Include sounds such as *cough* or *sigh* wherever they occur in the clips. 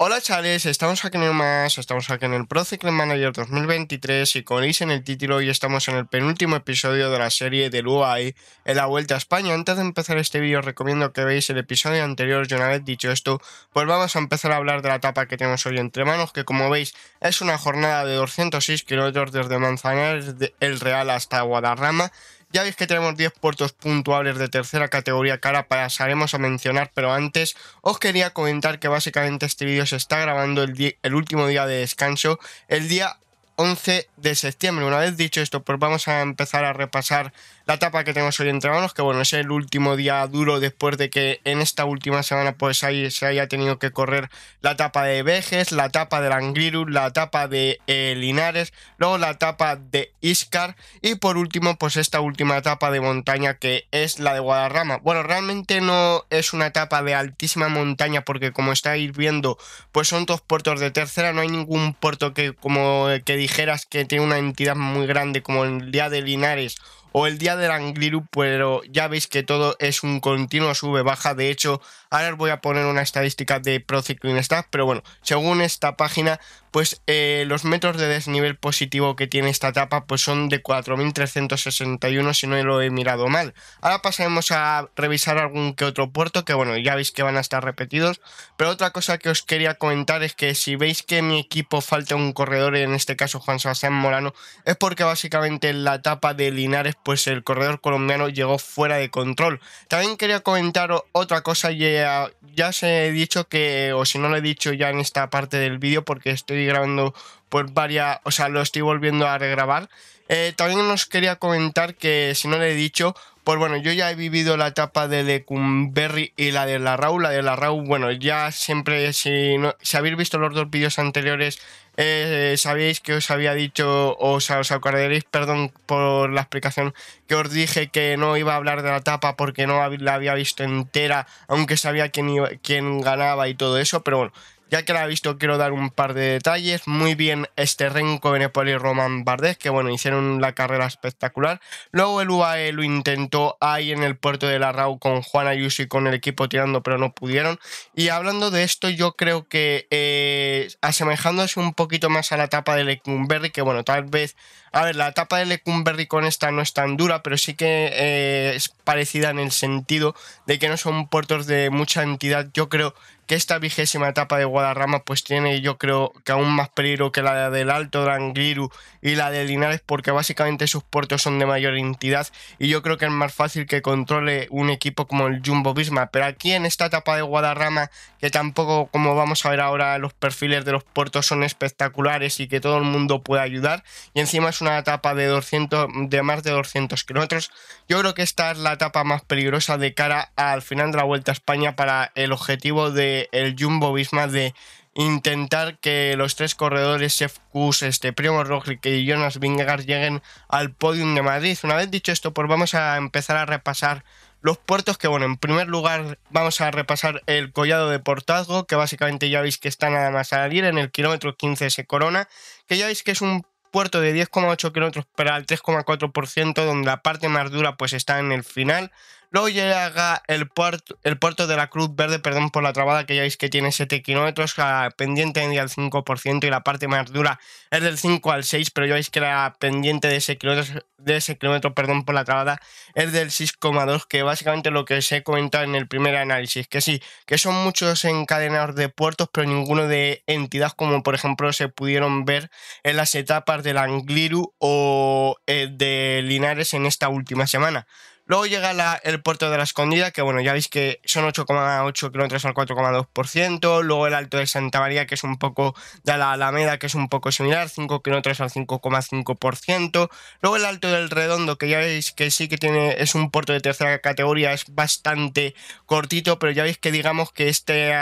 Hola chavales, estamos aquí en más, estamos aquí en el Cycling Manager 2023 y como veis en el título hoy estamos en el penúltimo episodio de la serie del UAI en la Vuelta a España. Antes de empezar este vídeo recomiendo que veáis el episodio anterior y una vez dicho esto, pues vamos a empezar a hablar de la etapa que tenemos hoy entre manos, que como veis es una jornada de 206 kilómetros desde Manzanares, el Real hasta Guadarrama ya veis que tenemos 10 puertos puntuables de tercera categoría que ahora pasaremos a mencionar, pero antes os quería comentar que básicamente este vídeo se está grabando el, el último día de descanso, el día 11 de septiembre. Una vez dicho esto, pues vamos a empezar a repasar la etapa que tenemos hoy entre manos, que bueno, es el último día duro después de que en esta última semana pues se haya tenido que correr la etapa de Vejes, la etapa de Langrirus, la etapa de eh, Linares, luego la etapa de Iscar y por último pues esta última etapa de montaña que es la de Guadarrama. Bueno, realmente no es una etapa de altísima montaña porque como estáis viendo pues son dos puertos de tercera, no hay ningún puerto que como que dijeras que tiene una entidad muy grande como el día de Linares o el día del Angliru, pero ya veis que todo es un continuo sube-baja. De hecho, Ahora os voy a poner una estadística de Pro Cycling pero bueno, según esta página, pues eh, los metros de desnivel positivo que tiene esta etapa pues son de 4.361 si no lo he mirado mal. Ahora pasaremos a revisar algún que otro puerto, que bueno, ya veis que van a estar repetidos, pero otra cosa que os quería comentar es que si veis que mi equipo falta un corredor, en este caso Juan Sebastián Morano, es porque básicamente en la etapa de Linares pues el corredor colombiano llegó fuera de control. También quería comentar otra cosa y eh, ya os he dicho que, o si no lo he dicho ya en esta parte del vídeo, porque estoy grabando por varias, o sea, lo estoy volviendo a regrabar. Eh, también nos quería comentar que, si no lo he dicho, pues bueno, yo ya he vivido la etapa de Lecumberri y la de la Rau. La de la Rau, bueno, ya siempre, si, no, si habéis visto los dos vídeos anteriores, eh, sabéis que os había dicho, o os acordaréis, perdón por la explicación, que os dije que no iba a hablar de la tapa porque no la había visto entera, aunque sabía quién, quién ganaba y todo eso, pero bueno, ya que la ha visto, quiero dar un par de detalles. Muy bien este Renko Benepoli y Roman Bardet, que bueno, hicieron la carrera espectacular. Luego el UAE lo intentó ahí en el puerto de la RAU con Juan Ayuso y con el equipo tirando, pero no pudieron. Y hablando de esto, yo creo que eh, asemejándose un poquito más a la etapa de Lecumberri, que bueno, tal vez a ver, la etapa de Lecumberri con esta no es tan dura, pero sí que eh, es parecida en el sentido de que no son puertos de mucha entidad. Yo creo que esta vigésima etapa de Guadarrama pues tiene yo creo que aún más peligro que la del Alto Drangiru y la de Linares porque básicamente sus puertos son de mayor entidad y yo creo que es más fácil que controle un equipo como el Jumbo Visma pero aquí en esta etapa de Guadarrama que tampoco como vamos a ver ahora los perfiles de los puertos son espectaculares y que todo el mundo puede ayudar y encima es una etapa de, 200, de más de 200 kilómetros. Yo creo que esta es la etapa más peligrosa de cara al final de la Vuelta a España para el objetivo del el Jumbo Visma de intentar que los tres corredores Chef este Primo Roglic y Jonas Vingegaard lleguen al podium de Madrid. Una vez dicho esto, pues vamos a empezar a repasar los puertos que, bueno, en primer lugar vamos a repasar el collado de Portazgo, que básicamente ya veis que está nada más a salir, en el kilómetro 15 se corona, que ya veis que es un puerto de 10,8 kilómetros para el 3,4%, donde la parte más dura pues está en el final, Luego llega el puerto, el puerto de la Cruz Verde, perdón por la trabada que ya veis que tiene 7 kilómetros, la pendiente media del 5% y la parte más dura es del 5 al 6, pero ya veis que la pendiente de ese kilómetro, de ese kilómetro perdón por la trabada, es del 6,2, que básicamente lo que os he comentado en el primer análisis, que sí, que son muchos encadenados de puertos, pero ninguno de entidades como por ejemplo se pudieron ver en las etapas del Angliru o eh, de Linares en esta última semana. Luego llega el puerto de la Escondida, que bueno, ya veis que son 8,8 kilómetros al 4,2%. Luego el Alto de Santa María, que es un poco de la Alameda, que es un poco similar, 5 kilómetros al 5,5%. Luego el Alto del Redondo, que ya veis que sí que tiene, es un puerto de tercera categoría, es bastante cortito, pero ya veis que digamos que este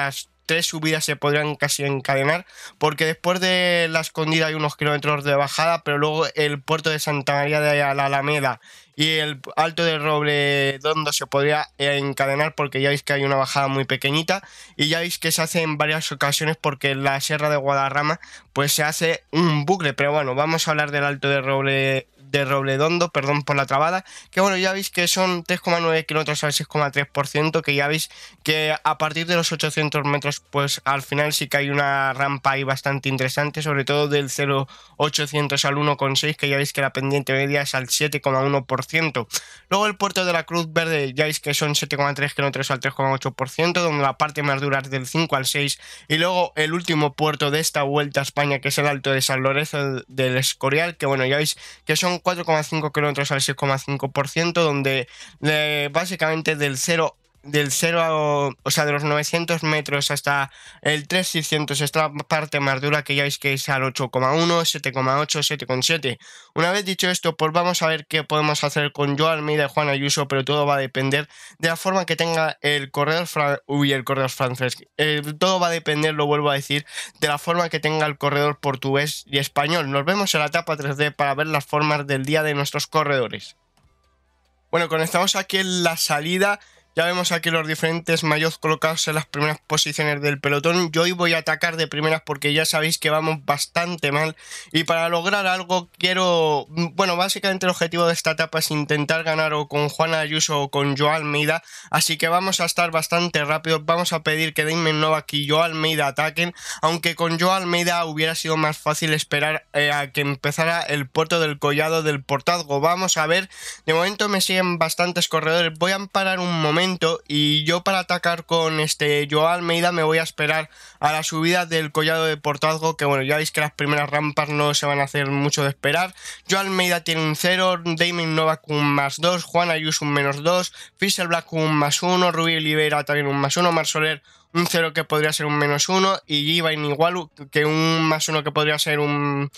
tres subidas se podrían casi encadenar, porque después de la escondida hay unos kilómetros de bajada, pero luego el puerto de Santa María de la Alameda y el Alto del Dondo se podría eh, encadenar porque ya veis que hay una bajada muy pequeñita y ya veis que se hace en varias ocasiones porque en la Sierra de Guadarrama pues se hace un bucle, pero bueno, vamos a hablar del Alto de Roble de Robledondo, perdón por la trabada, que bueno, ya veis que son 3,9 kilómetros al 6,3%, que ya veis que a partir de los 800 metros, pues al final sí que hay una rampa ahí bastante interesante, sobre todo del 0,800 al 1,6, que ya veis que la pendiente media es al 7,1%. Luego el puerto de la Cruz Verde, ya veis que son 7,3 kilómetros al 3,8%, donde la parte más dura es del 5 al 6, y luego el último puerto de esta vuelta a España, que es el Alto de San Lorenzo del Escorial, que bueno, ya veis que son 4,5 kilómetros al 6,5%, donde eh, básicamente del 0 del 0 o sea, de los 900 metros hasta el 3600, esta parte más dura que ya veis que es al 8,1, 7,8, 7,7. Una vez dicho esto, pues vamos a ver qué podemos hacer con Yo, Almeida y Juan Ayuso, pero todo va a depender de la forma que tenga el corredor, fran uy, el corredor francés, eh, todo va a depender, lo vuelvo a decir, de la forma que tenga el corredor portugués y español. Nos vemos en la etapa 3D para ver las formas del día de nuestros corredores. Bueno, conectamos aquí en la salida ya vemos aquí los diferentes Mayoz colocados en las primeras posiciones del pelotón. Yo hoy voy a atacar de primeras porque ya sabéis que vamos bastante mal. Y para lograr algo quiero... Bueno, básicamente el objetivo de esta etapa es intentar ganar o con Juana Ayuso o con Joalmeida. Almeida. Así que vamos a estar bastante rápidos. Vamos a pedir que Damon Novak y Joao Almeida ataquen. Aunque con Joao Almeida hubiera sido más fácil esperar eh, a que empezara el puerto del collado del portazgo. Vamos a ver. De momento me siguen bastantes corredores. Voy a parar un momento y yo para atacar con este Joao Almeida me voy a esperar a la subida del collado de Portazgo, que bueno, ya veis que las primeras rampas no se van a hacer mucho de esperar. Joao Almeida tiene un 0, Damien Novak un más 2, Juan Ayuso un menos 2, Fischer Black un más 1, Rubí Oliveira también un más 1, Marsoler un 0 que podría ser un menos 1 y Ivan Igualu que un más 1 que podría ser un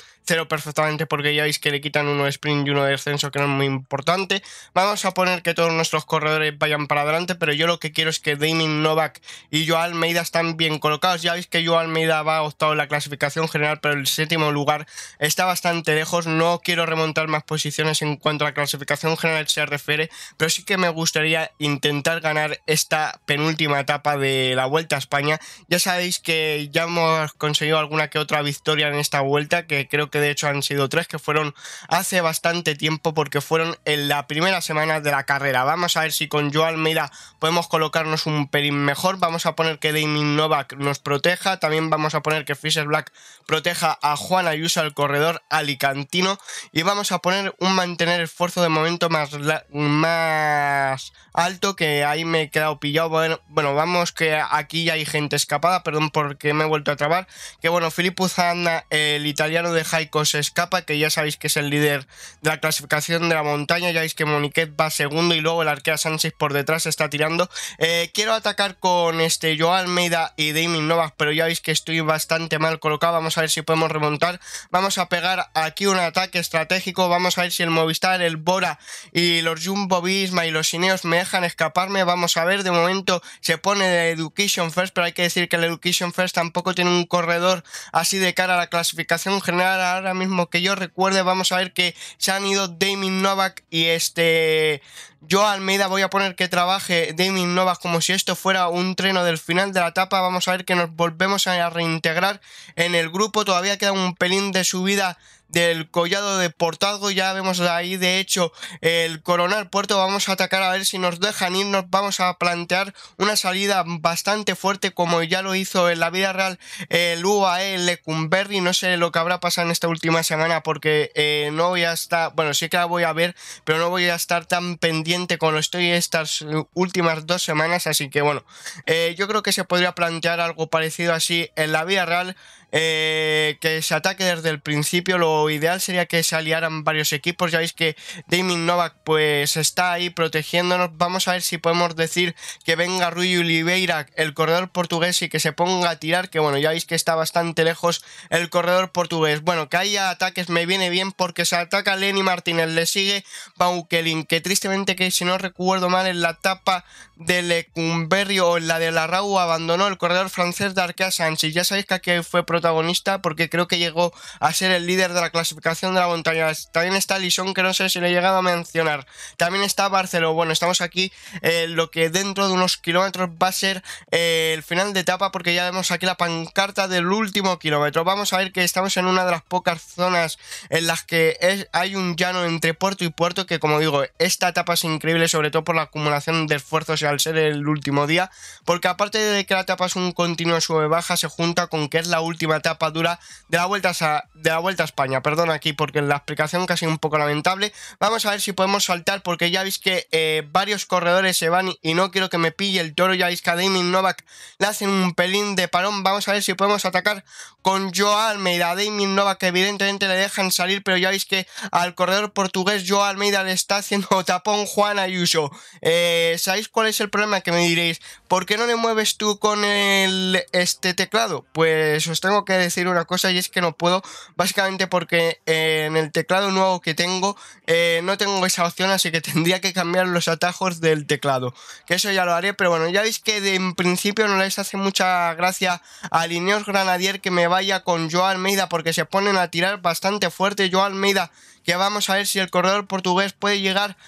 perfectamente porque ya veis que le quitan uno de sprint y uno de descenso que no es muy importante. Vamos a poner que todos nuestros corredores vayan para adelante, pero yo lo que quiero es que Damien Novak y Joao Almeida están bien colocados. Ya veis que Joao Almeida va octavo en la clasificación general, pero el séptimo lugar está bastante lejos. No quiero remontar más posiciones en cuanto a la clasificación general se refiere, pero sí que me gustaría intentar ganar esta penúltima etapa de la Vuelta a España. Ya sabéis que ya hemos conseguido alguna que otra victoria en esta vuelta, que creo que de hecho han sido tres que fueron hace bastante tiempo porque fueron en la primera semana de la carrera. Vamos a ver si con Joan Mira podemos colocarnos un pelín mejor. Vamos a poner que Damien Novak nos proteja. También vamos a poner que Fisher Black proteja a Juan Ayuso, el corredor alicantino. Y vamos a poner un mantener esfuerzo de momento más, más alto que ahí me he quedado pillado. Bueno, vamos que aquí ya hay gente escapada. Perdón porque me he vuelto a trabar. Que bueno, Filippo Zanna, el italiano de Hike se escapa, que ya sabéis que es el líder de la clasificación de la montaña, ya veis que Moniquet va segundo y luego el arquea Sánchez por detrás está tirando. Eh, quiero atacar con este Joao Almeida y Damien Novak, pero ya veis que estoy bastante mal colocado, vamos a ver si podemos remontar. Vamos a pegar aquí un ataque estratégico, vamos a ver si el Movistar, el Bora y los Jumbo Visma y los Ineos me dejan escaparme, vamos a ver, de momento se pone de Education First, pero hay que decir que el Education First tampoco tiene un corredor así de cara a la clasificación general ahora mismo que yo recuerde, vamos a ver que se han ido Damien Novak y este. Yo Almeida voy a poner que trabaje Damien Novak como si esto fuera un treno del final de la etapa. Vamos a ver que nos volvemos a reintegrar en el grupo. Todavía queda un pelín de subida del collado de Portazgo. Ya vemos ahí, de hecho, el coronel puerto. Vamos a atacar a ver si nos dejan nos Vamos a plantear una salida bastante fuerte, como ya lo hizo en la vida real el UAE Lecumberri. No sé lo que habrá pasado en esta última semana, porque eh, no voy a estar. Bueno, sí que la voy a ver, pero no voy a estar tan pendiente como lo estoy estas últimas dos semanas. Así que bueno, eh, yo creo que se podría plantear algo parecido así en la vida real. Eh, que se ataque desde el principio. Lo ideal sería que se aliaran varios equipos. Ya veis que Damien Novak pues está ahí protegiéndonos. Vamos a ver si podemos decir que venga Rui Oliveira, el corredor portugués, y que se ponga a tirar. Que bueno, ya veis que está bastante lejos el corredor portugués. Bueno, que haya ataques me viene bien porque se ataca Lenny Martínez. Le sigue Baukelin, que tristemente que si no recuerdo mal en la etapa de Lecumberio o en la de la Rau abandonó el corredor francés de Sánchez. Ya sabéis que aquí fue protegido protagonista porque creo que llegó a ser el líder de la clasificación de la montaña. También está Lison, que no sé si le he llegado a mencionar. También está Barceló. Bueno, estamos aquí eh, lo que dentro de unos kilómetros va a ser eh, el final de etapa porque ya vemos aquí la pancarta del último kilómetro. Vamos a ver que estamos en una de las pocas zonas en las que hay un llano entre puerto y puerto que como digo, esta etapa es increíble sobre todo por la acumulación de esfuerzos y al ser el último día porque aparte de que la etapa es un continuo sube-baja se junta con que es la última última etapa dura de la Vuelta a, de la vuelta a España. Perdón aquí porque la explicación casi un poco lamentable. Vamos a ver si podemos saltar porque ya veis que eh, varios corredores se van y, no quiero que me pille el toro. Ya veis que a Damien Novak le hacen un pelín de parón. Vamos a ver si podemos atacar con Joao Almeida. A Damien Novak evidentemente le dejan salir, pero ya veis que al corredor portugués Joao Almeida le está haciendo *laughs* tapón Juan Ayuso. Eh, ¿Sabéis cuál es el problema? Que me diréis, ¿por qué no le mueves tú con el, este teclado? Pues os tengo que decir una cosa y es que no puedo, básicamente porque eh, en el teclado nuevo que tengo eh, no tengo esa opción, así que *laughs* tendría que cambiar los atajos del teclado. Que eso ya lo haré, pero bueno, ya veis que de, en principio no les hace mucha gracia a Lineos Granadier que me vaya con yo Almeida porque se ponen a tirar bastante fuerte. Yo Almeida ya vamos a ver si el corredor portugués puede llegar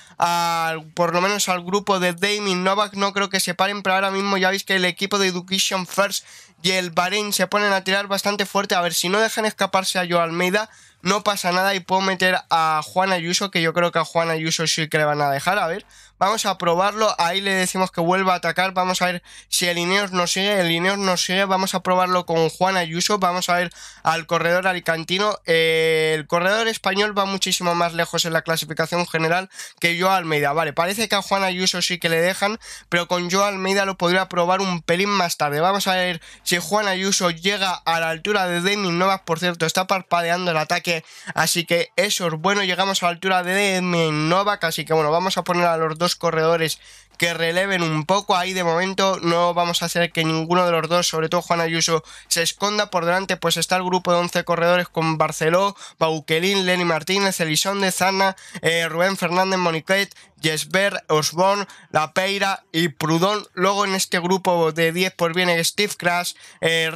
por lo menos al grupo de Damien Novak. No creo que se paren, pero ahora mismo ya veis que el equipo de Education First y el Bahrein se ponen a tirar bastante fuerte. A ver, si no dejan escaparse a Joe Almeida, no pasa nada y puedo meter a Juan Ayuso, que yo creo que a Juan Ayuso sí que le van a dejar. A ver, Vamos a probarlo. Ahí le decimos que vuelva a atacar. Vamos a ver si el Ineos nos sigue. El Ineos nos sigue. Vamos a probarlo con Juan Ayuso. Vamos a ver al corredor alicantino. Eh, el corredor español va muchísimo más lejos en la clasificación general que Joao Almeida. Vale, parece que a Juan Ayuso sí que le dejan. Pero con Joao Almeida lo podría probar un pelín más tarde. Vamos a ver si Juan Ayuso llega a la altura de Demi Novas. Por cierto, está parpadeando el ataque. Así que eso es bueno. Llegamos a la altura de Demi Novak. Así que bueno, vamos a poner a los dos corredores que releven un poco. Ahí de momento no vamos a hacer que ninguno de los dos, sobre todo Juan Ayuso, se esconda por delante, pues está el grupo de 11 corredores con Barceló, Bauquelín, Lenny Martínez, de Zana, eh, Rubén Fernández, Moniquet, Jesber Osborn, La Peira y Prudón. Luego en este grupo de 10 por pues viene Steve Crash, eh,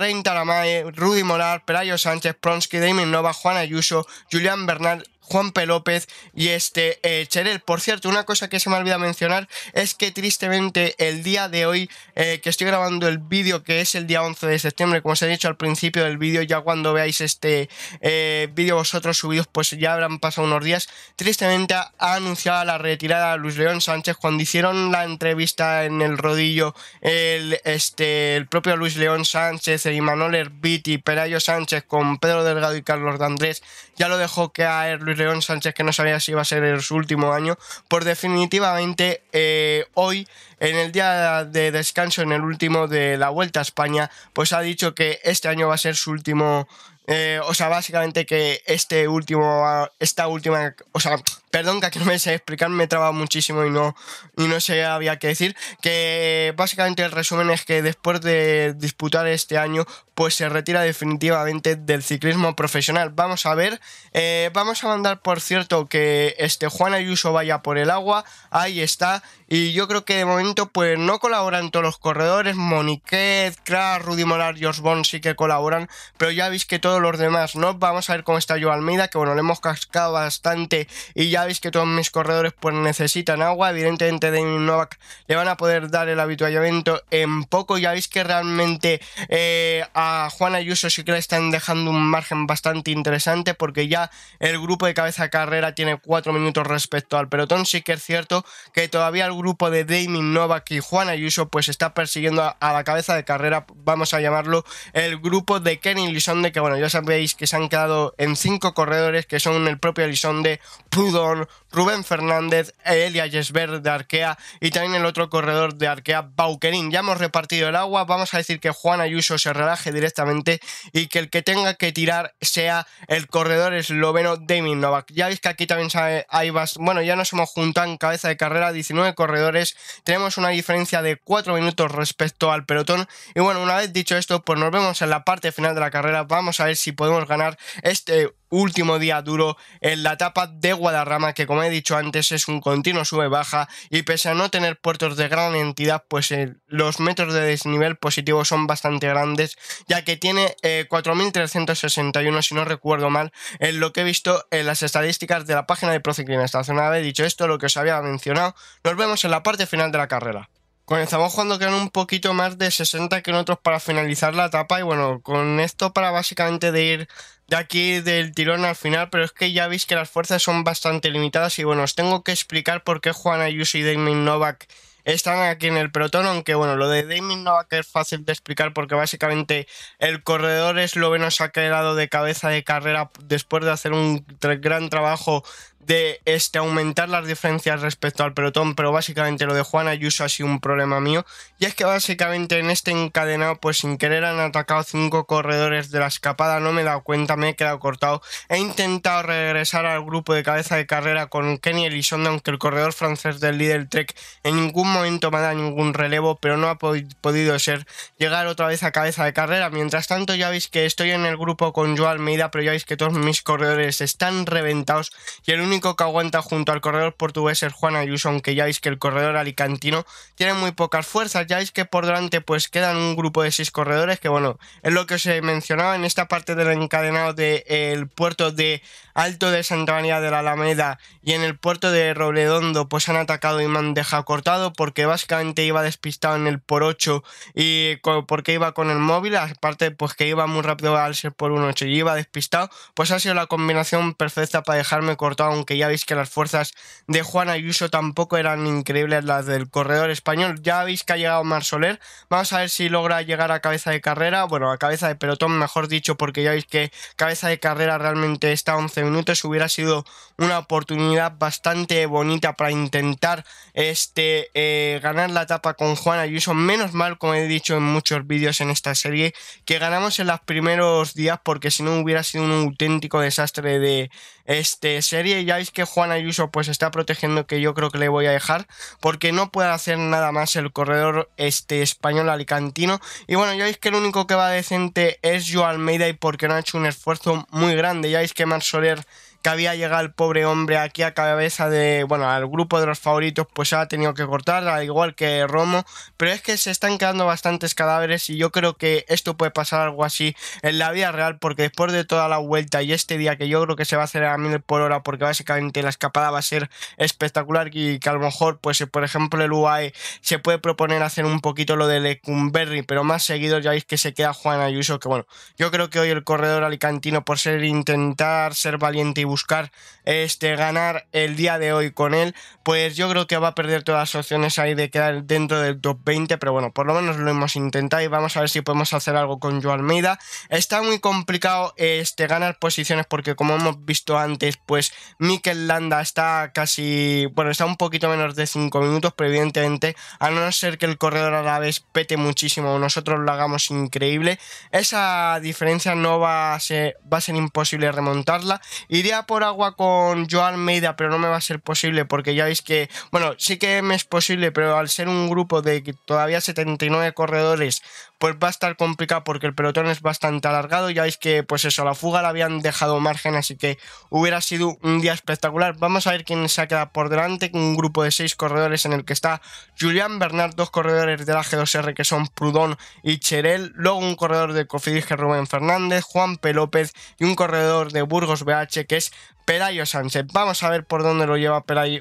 Rudy Molar, Pelayo Sánchez, Pronsky, Damien Nova, Juan Ayuso, Julián Bernal Juan P. López y este eh, Cherel. Por cierto, una cosa que se me olvidado mencionar es que tristemente el día de hoy eh, que estoy grabando el vídeo, que es el día 11 de septiembre, como os he dicho al principio del vídeo, ya cuando veáis este eh, vídeo vosotros subidos, pues ya habrán pasado unos días, tristemente ha anunciado la retirada de Luis León Sánchez cuando hicieron la entrevista en el rodillo el, este, el propio Luis León Sánchez, Imanol Herbiti, Perayo Sánchez con Pedro Delgado y Carlos de Andrés, ya lo dejó caer Luis León Sánchez, que no sabía si iba a ser su último año, por definitivamente eh, hoy, en el día de descanso, en el último de la Vuelta a España, pues ha dicho que este año va a ser su último eh, o sea, básicamente que este último, esta última, o sea, perdón que aquí no me sé explicar, me he trabado muchísimo y no, y no sé había que decir, que básicamente el resumen es que después de disputar este año, pues se retira definitivamente del ciclismo profesional. Vamos a ver, eh, vamos a mandar por cierto que este Juan Ayuso vaya por el agua, ahí está, y yo creo que de momento pues no colaboran todos los corredores, Moniquet, Kras, Rudy Molar y sí que colaboran, pero ya veis que todos los demás no, vamos a ver cómo está Joe Almeida, que bueno, le hemos cascado bastante y ya sabéis que todos mis corredores pues necesitan agua. Evidentemente Damien Novak le van a poder dar el habituallamiento en poco. Ya veis que realmente eh, a Juan Ayuso sí que le están dejando un margen bastante interesante porque ya el grupo de cabeza carrera tiene cuatro minutos respecto al pelotón. Sí que es cierto que todavía el grupo de Damien Novak y Juan Ayuso pues está persiguiendo a, la cabeza de carrera, vamos a llamarlo, el grupo de Kenny Lisonde que bueno, ya sabéis que se han quedado en cinco corredores que son el propio Lisonde Rudon, Rubén Fernández, Elia Yesber de Arkea y también el otro corredor de Arkea, Bauquerín. Ya hemos repartido el agua, vamos a decir que Juan Ayuso se relaje directamente y que el que tenga que tirar sea el corredor esloveno Damien Novak. Ya veis que aquí también hay más. Bueno, ya nos hemos juntado en cabeza de carrera, 19 corredores, tenemos una diferencia de 4 minutos respecto al pelotón y bueno, una vez dicho esto, pues nos vemos en la parte final de la carrera, vamos a ver si podemos ganar este último día duro en la etapa de Guadarrama que como he dicho antes es un continuo sube-baja y pese a no tener puertos de gran entidad pues eh, los metros de desnivel positivo son bastante grandes ya que tiene 4.361 eh, si no recuerdo mal en lo que he visto en las estadísticas de la página de Prociclina Estacional he dicho esto lo que os había mencionado nos vemos en la parte final de la carrera Comenzamos cuando quedan un poquito más de 60 kilómetros para finalizar la etapa y bueno, con esto para básicamente de ir de aquí del tirón al final, pero es que ya veis que las fuerzas son bastante limitadas y bueno, os tengo que explicar por qué Juana Ayuso y Damien Novak están aquí en el pelotón, aunque bueno, lo de Damien Novak es fácil de explicar porque básicamente el corredor es lo se ha quedado de cabeza de carrera después de hacer un gran trabajo de este, aumentar las diferencias respecto al pelotón, pero básicamente lo de Juan Ayuso ha sido un problema mío. Y es que básicamente en este encadenado, pues sin querer han atacado cinco corredores de la escapada, no me he dado cuenta, me he quedado cortado. He intentado regresar al grupo de cabeza de carrera con Kenny Elizondo, aunque el corredor francés del Lidl Trek en ningún momento me dado ningún relevo, pero no ha podido ser llegar otra vez a cabeza de carrera. Mientras tanto, ya veis que estoy en el grupo con Joao Almeida, pero ya veis que todos mis corredores están reventados y el único que aguanta junto al corredor portugués es Juan Ayuso, aunque ya veis que el corredor alicantino tiene muy pocas fuerzas, ya veis que por delante pues quedan un grupo de seis corredores que bueno, es lo que os he mencionado en esta parte del encadenado del de, puerto de Alto de Santa María de la Alameda y en el puerto de Robledondo pues han atacado y me han dejado cortado porque básicamente iba despistado en el por 8 y porque iba con el móvil, aparte pues que iba muy rápido al ser por 8 y iba despistado, pues ha sido la combinación perfecta para dejarme cortado, aunque ya veis que las fuerzas de Juan Ayuso tampoco eran increíbles las del corredor español, ya veis que ha llegado Mar Soler, vamos a ver si logra llegar a cabeza de carrera, bueno, a cabeza de pelotón mejor dicho, porque ya veis que cabeza de carrera realmente está 11 minutos hubiera sido una oportunidad bastante bonita para intentar este, eh, ganar la etapa con Juan Ayuso. Menos mal, como he dicho en muchos vídeos en esta serie, que ganamos en los primeros días porque si no hubiera sido un auténtico desastre de, este, serie. Ya veis que Juan Ayuso pues está protegiendo que yo creo que le voy a dejar porque no puede hacer nada más el corredor este, español alicantino. Y bueno, ya veis que el único que va decente es Joe Almeida y porque no ha hecho un esfuerzo muy grande. Ya veis que Mar Soler que había llegado el pobre hombre aquí a cabeza de, bueno, al grupo de los favoritos, pues ha tenido que cortar, al igual que Romo, pero es que se están quedando bastantes cadáveres y yo creo que esto puede pasar algo así en la vida real, porque después de toda la vuelta y este día que yo creo que se va a hacer a mil por hora, porque básicamente la escapada va a ser espectacular y que a lo mejor, pues por ejemplo el UAE se puede proponer hacer un poquito lo de Lecumberri, pero más seguido ya veis que se queda Juan Ayuso, que bueno, yo creo que hoy el corredor alicantino por ser intentar ser valiente y buscar este, ganar el día de hoy con él, pues yo creo que va a perder todas las opciones ahí de quedar dentro del top 20, pero bueno, por lo menos lo hemos intentado y vamos a ver si podemos hacer algo con Joe Almeida. Está muy complicado este, ganar posiciones porque como hemos visto antes, pues Mikel Landa está casi, bueno, está un poquito menos de 5 minutos, pero evidentemente, a no ser que el corredor a la vez pete muchísimo nosotros lo hagamos increíble, esa diferencia no va a ser, va a ser imposible remontarla. Iría por agua con Joan pero no me va a ser posible porque ya veis que, bueno, sí que me es posible, pero al ser un grupo de todavía 79 corredores, pues va a estar complicado porque el pelotón es bastante alargado. Ya veis que, pues eso, la fuga la habían dejado margen, así que hubiera sido un día espectacular. Vamos a ver quién se ha quedado por delante, un grupo de seis corredores en el que está Julián Bernard, dos corredores de la G2R que son Prudón y Cherel, luego un corredor de Cofidis Rubén Fernández, Juan P. López y un corredor de Burgos BH que es Pelayo Sánchez. Vamos a ver por dónde lo lleva Pelayo,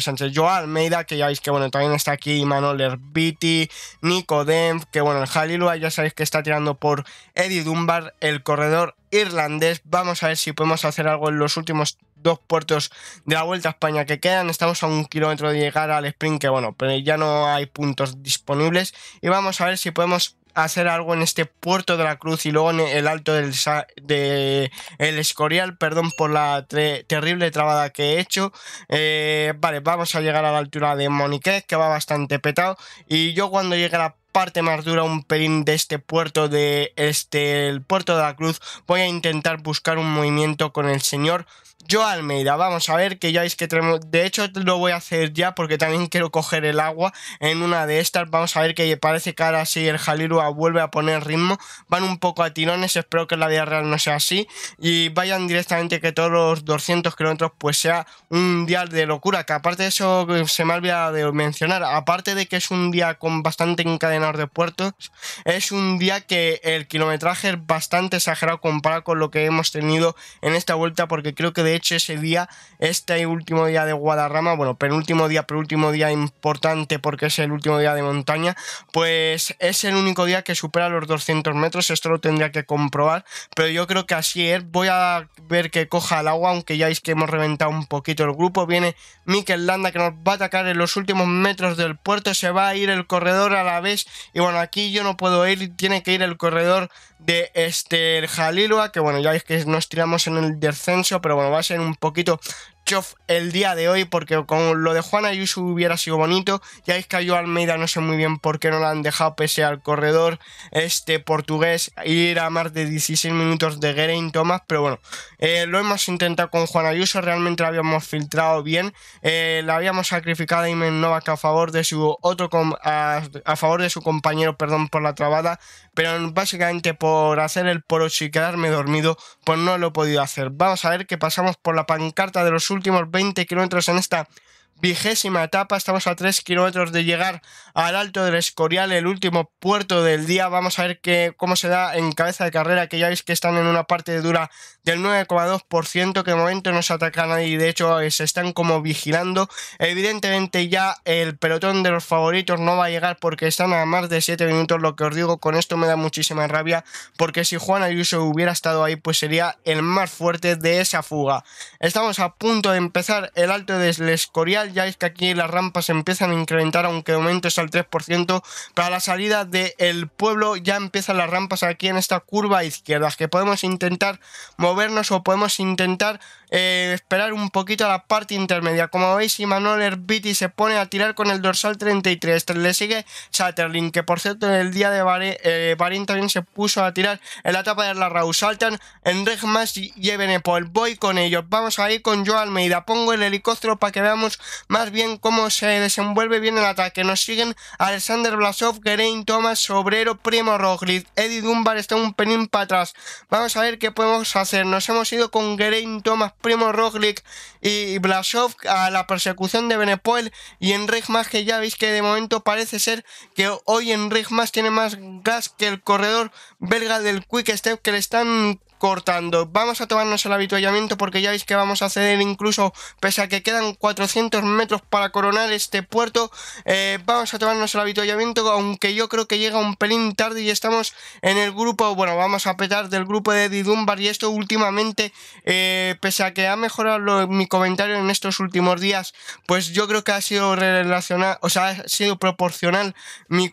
Sánchez. Joao Almeida, que ya veis que bueno, también está aquí. Manuel Erbiti, Nico Denf, que bueno, el Halilua ya sabéis que está tirando por Eddie Dunbar, el corredor irlandés. Vamos a ver si podemos hacer algo en los últimos dos puertos de la Vuelta a España que quedan. Estamos a un kilómetro de llegar al sprint, que bueno, pero ya no hay puntos disponibles. Y vamos a ver si podemos hacer algo en este puerto de la Cruz y luego en el alto del de el Escorial, perdón por la terrible trabada que he hecho. Eh, vale, vamos a llegar a la altura de Monique, que va bastante petado. Y yo cuando llegue a la parte más dura un pelín de este puerto de este el puerto de la cruz voy a intentar buscar un movimiento con el señor yo Almeida, vamos a ver que ya es que tenemos... De hecho lo voy a hacer ya porque también quiero coger el agua en una de estas. Vamos a ver que parece que ahora sí el Jalilua vuelve a poner ritmo. Van un poco a tirones, espero que la vida real no sea así. Y vayan directamente que todos los 200 kilómetros pues sea un día de locura. Que aparte de eso se me ha de mencionar. Aparte de que es un día con bastante encadenador de puertos, es un día que el kilometraje es bastante exagerado comparado con lo que hemos tenido en esta vuelta porque creo que de hecho ese día, este último día de Guadarrama, bueno, penúltimo día, penúltimo día importante porque es el último día de montaña, pues es el único día que supera los 200 metros, esto lo tendría que comprobar, pero yo creo que así es, voy a ver que coja el agua, aunque ya veis que hemos reventado un poquito el grupo, viene Mikel Landa que nos va a atacar en los últimos metros del puerto, se va a ir el corredor a la vez, y bueno, aquí yo no puedo ir, tiene que ir el corredor de este Jalilua, que bueno, ya veis que nos tiramos en el descenso, pero bueno, a ser un poquito chof el día de hoy, porque con lo de Juana Ayuso hubiera sido bonito. Ya es que yo Almeida no sé muy bien por qué no la han dejado, pese al corredor este portugués, ir a más de 16 minutos de Geraint Thomas. Pero bueno, eh, lo hemos intentado con Juana Ayuso, realmente la habíamos filtrado bien. Eh, la habíamos sacrificado a Imen Novak a favor de su otro a favor de su compañero, perdón por la trabada pero básicamente por hacer el poros y quedarme dormido, pues no lo he podido hacer. Vamos a ver que pasamos por la pancarta de los últimos 20 kilómetros en esta vigésima etapa. Estamos a 3 kilómetros de llegar al Alto del Escorial, el último puerto del día. Vamos a ver que, cómo se da en cabeza de carrera, que ya veis que están en una parte dura del 9,2% que de momento no se ataca nadie y de hecho eh, se están como vigilando. Evidentemente ya el pelotón de los favoritos no va a llegar porque están a más de 7 minutos. Lo que os digo, con esto me da muchísima rabia porque si Juan Ayuso hubiera estado ahí pues sería el más fuerte de esa fuga. Estamos a punto de empezar el alto del Escorial, ya es que aquí las rampas empiezan a incrementar aunque de momento es al 3%. Para la salida del pueblo ya empiezan las rampas aquí en esta curva izquierda que podemos intentar mover vernos o podemos intentar eh, esperar un poquito a la parte intermedia. Como veis, Imanol Erbiti se pone a tirar con el dorsal 33. Le sigue Chatterlin, que por cierto en el día de Barín eh, también se puso a tirar en la etapa de la Raúl. Saltan en Regmas y el Voy con ellos. Vamos a ir con yo Almeida. Pongo el helicóptero para que veamos más bien cómo se desenvuelve bien el ataque. Nos siguen Alexander Blasov, Geraint Thomas, Obrero, Primo Roglic. Eddie Dunbar está un pelín para atrás. Vamos a ver qué podemos hacer. Nos hemos ido con Geraint Thomas, Primo Roglic y Blasov a la persecución de Benepoel y Enric Mas, que ya veis que de momento parece ser que hoy Enric más tiene más gas que el corredor belga del Quick Step, que le están cortando. Vamos a tomarnos el avituallamiento porque ya veis que vamos a ceder incluso, pese a que quedan 400 metros para coronar este puerto, eh, vamos a tomarnos el avituallamiento, aunque yo creo que llega un pelín tarde y estamos en el grupo, bueno, vamos a petar del grupo de Didumbar y esto últimamente, eh, pese a que ha mejorado mi comentario en estos últimos días, pues yo creo que ha sido relacionado, o sea, ha sido proporcional mi,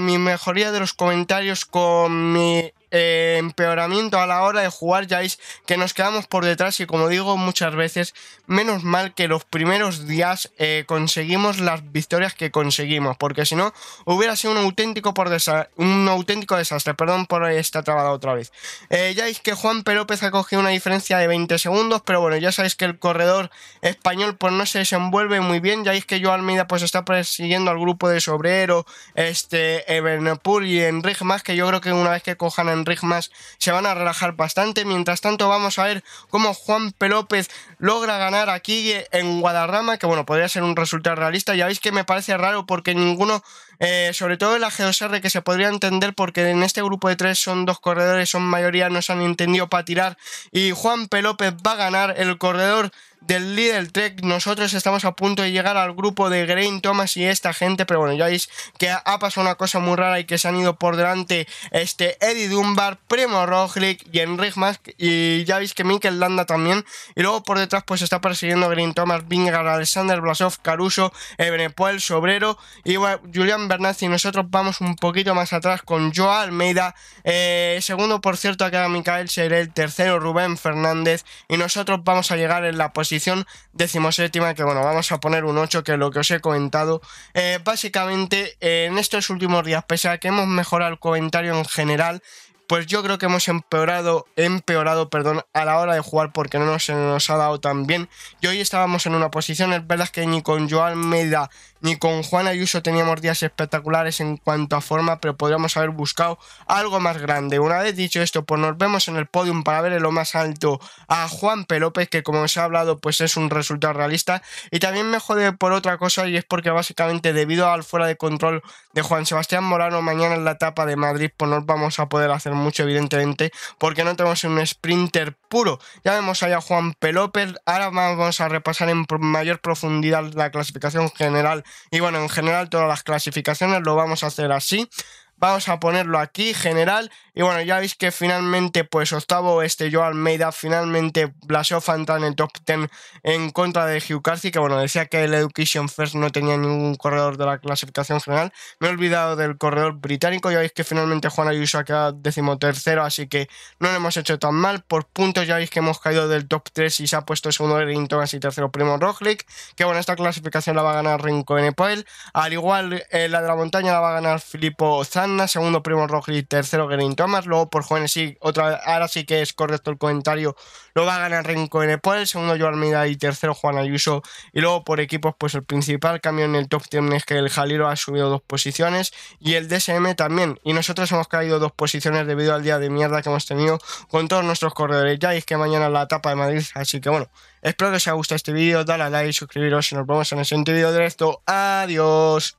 mi mejoría de los comentarios con mi eh, empeoramiento a la hora de jugar. Ya veis que nos quedamos por detrás y como digo muchas veces, menos mal que los primeros días eh, conseguimos las victorias que conseguimos, porque si no hubiera sido un auténtico, por un auténtico desastre. Perdón por esta trabada otra vez. Eh, ya veis que Juan López ha cogido una diferencia de 20 segundos, pero bueno, ya sabéis que el corredor español pues no se desenvuelve muy bien. Ya veis que Joan Almeida pues está persiguiendo al grupo de Sobrero, este Ebernepul y Enrique más, que yo creo que una vez que cojan en Rigmas se van a relajar bastante. Mientras tanto, vamos a ver cómo Juan Pelópez logra ganar aquí en Guadarrama, que bueno, podría ser un resultado realista. Ya veis que me parece raro porque ninguno, eh, sobre todo el AG2R, que se podría entender porque en este grupo de tres son dos corredores, son mayoría, no se han entendido para tirar. Y Juan Pelópez va a ganar el corredor del Lidl Trek. Nosotros estamos a punto de llegar al grupo de Green Thomas y esta gente, pero bueno, ya veis que ha pasado una cosa muy rara y que se han ido por delante este Eddie Dunbar, Primo Roglic y Enric mask y ya veis que Mikel Landa también. Y luego por detrás pues está persiguiendo Green Thomas, Vingegaard, Alexander Blasov, Caruso, Ebenepoel, Sobrero y bueno, Julian Bernat y nosotros vamos un poquito más atrás con Joao Almeida, eh, segundo por cierto acá Mikael Seré, el tercero Rubén Fernández y nosotros vamos a llegar en la posición posición 17, que bueno, vamos a poner un 8, que es lo que os he comentado. Eh, básicamente, en estos últimos días, pese a que hemos mejorado el comentario en general, pues yo creo que hemos empeorado, empeorado, perdón, a la hora de jugar porque no se nos ha dado tan bien. Y hoy estábamos en una posición, es verdad que ni con Joan Meda ni con Juan Ayuso teníamos días espectaculares en cuanto a forma, pero podríamos haber buscado algo más grande. Una vez dicho esto, pues nos vemos en el podium para ver en lo más alto a Juan Pelópez, que como os he hablado, pues es un resultado realista. Y también me jode por otra cosa, y es porque básicamente debido al fuera de control de Juan Sebastián Morano, mañana en la etapa de Madrid, pues no vamos a poder hacer mucho, evidentemente, porque no tenemos un sprinter puro. Ya vemos allá a Juan Pelópez, ahora vamos a repasar en mayor profundidad la clasificación general y bueno, en general todas las clasificaciones lo vamos a hacer así. Vamos a ponerlo aquí, general. Y bueno, ya veis que finalmente, pues octavo este Joe Almeida, finalmente Blaseo Fanta en el top 10 en contra de Hugh Carthy, que bueno, decía que el Education First no tenía ningún corredor de la clasificación general. Me he olvidado del corredor británico, ya veis que finalmente Juan Ayuso ha quedado decimotercero, así que no lo hemos hecho tan mal. Por puntos ya veis que hemos caído del top 3 y se ha puesto segundo Rington, así tercero Primo Roglic, que bueno, esta clasificación la va a ganar y poel Al igual, eh, la de la montaña la va a ganar Filippo Zan segundo Primo Roglic, tercero Green Thomas, luego por jóvenes sí, otra, ahora sí que es correcto el comentario, lo va a ganar Rincón en el segundo Joan Mida y tercero Juan Ayuso, y luego por equipos pues el principal cambio en el top 10 es que el Jaliro ha subido dos posiciones y el DSM también, y nosotros hemos caído dos posiciones debido al día de mierda que hemos tenido con todos nuestros corredores, ya es que mañana la etapa de Madrid, así que bueno, espero que os haya gustado este vídeo, dale a like, suscribiros y nos vemos en el siguiente vídeo directo, adiós.